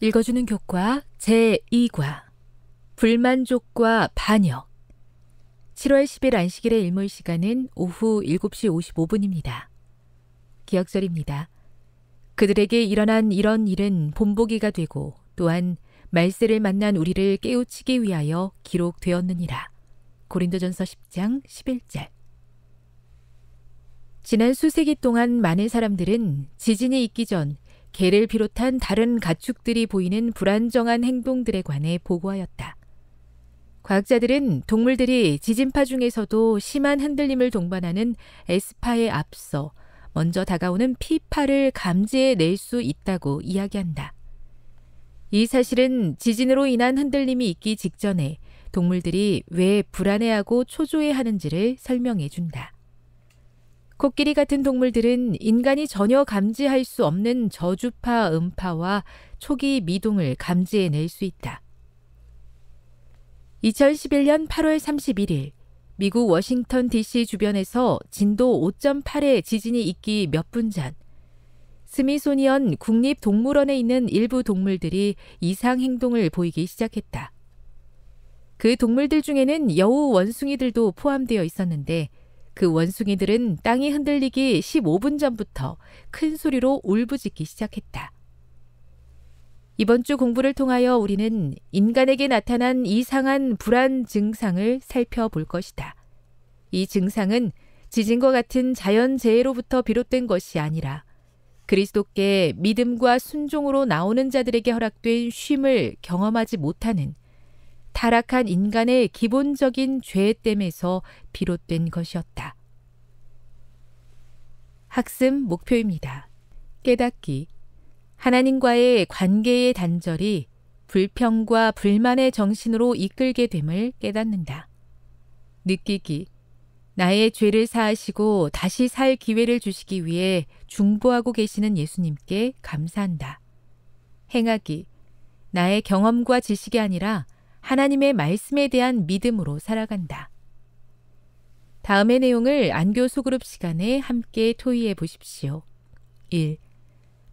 읽어주는 교과 제2과 불만족과 반역 7월 10일 안식일의 일몰 시간은 오후 7시 55분입니다. 기억절입니다. 그들에게 일어난 이런 일은 본보기가 되고 또한 말세를 만난 우리를 깨우치기 위하여 기록되었느니라. 고린도전서 10장 11절 지난 수세기 동안 많은 사람들은 지진이 있기 전 개를 비롯한 다른 가축들이 보이는 불안정한 행동들에 관해 보고하였다. 과학자들은 동물들이 지진파 중에서도 심한 흔들림을 동반하는 에스파에 앞서 먼저 다가오는 피파를 감지해 낼 수 있다고 이야기한다. 이 사실은 지진으로 인한 흔들림이 있기 직전에 동물들이 왜 불안해하고 초조해하는지를 설명해 준다. 코끼리 같은 동물들은 인간이 전혀 감지할 수 없는 저주파 음파와 초기 미동을 감지해낼 수 있다. 2011년 8월 31일 미국 워싱턴 DC 주변에서 진도 5.8의 지진이 있기 몇 분 전, 스미소니언 국립동물원에 있는 일부 동물들이 이상 행동을 보이기 시작했다. 그 동물들 중에는 여우 원숭이들도 포함되어 있었는데 그 원숭이들은 땅이 흔들리기 15분 전부터 큰 소리로 울부짖기 시작했다. 이번 주 공부를 통하여 우리는 인간에게 나타난 이상한 불안 증상을 살펴볼 것이다. 이 증상은 지진과 같은 자연재해로부터 비롯된 것이 아니라 그리스도께 믿음과 순종으로 나오는 자들에게 허락된 쉼을 경험하지 못하는 타락한 인간의 기본적인 죄됨에서 비롯된 것이었다. 학습 목표입니다. 깨닫기. 하나님과의 관계의 단절이 불평과 불만의 정신으로 이끌게 됨을 깨닫는다. 느끼기. 나의 죄를 사하시고 다시 살 기회를 주시기 위해 중보하고 계시는 예수님께 감사한다. 행하기. 나의 경험과 지식이 아니라 하나님의 말씀에 대한 믿음으로 살아간다. 다음의 내용을 안교 소그룹 시간에 함께 토의해 보십시오. 1.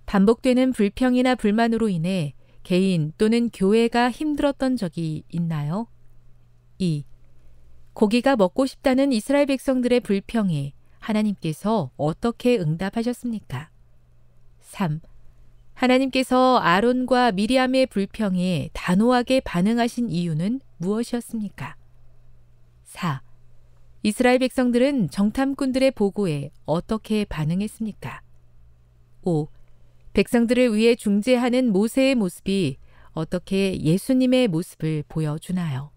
반복되는 불평이나 불만으로 인해 개인 또는 교회가 힘들었던 적이 있나요? 2. 고기가 먹고 싶다는 이스라엘 백성들의 불평에 하나님께서 어떻게 응답하셨습니까? 3. 하나님께서 아론과 미리암의 불평에 단호하게 반응하신 이유는 무엇이었습니까? 4. 이스라엘 백성들은 정탐꾼들의 보고에 어떻게 반응했습니까? 5. 백성들을 위해 중재하는 모세의 모습이 어떻게 예수님의 모습을 보여주나요?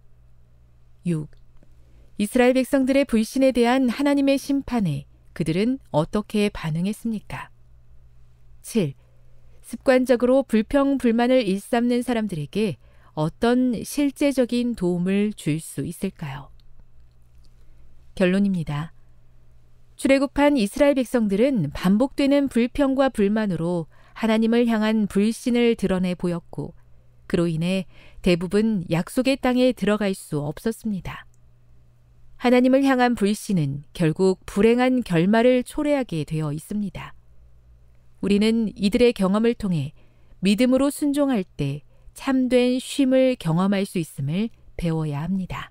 6. 이스라엘 백성들의 불신에 대한 하나님의 심판에 그들은 어떻게 반응했습니까? 7. 습관적으로 불평, 불만을 일삼는 사람들에게 어떤 실제적인 도움을 줄 수 있을까요? 결론입니다. 출애굽한 이스라엘 백성들은 반복되는 불평과 불만으로 하나님을 향한 불신을 드러내 보였고 그로 인해 대부분 약속의 땅에 들어갈 수 없었습니다. 하나님을 향한 불신은 결국 불행한 결말을 초래하게 되어 있습니다. 우리는 이들의 경험을 통해 믿음으로 순종할 때 참된 쉼을 경험할 수 있음을 배워야 합니다.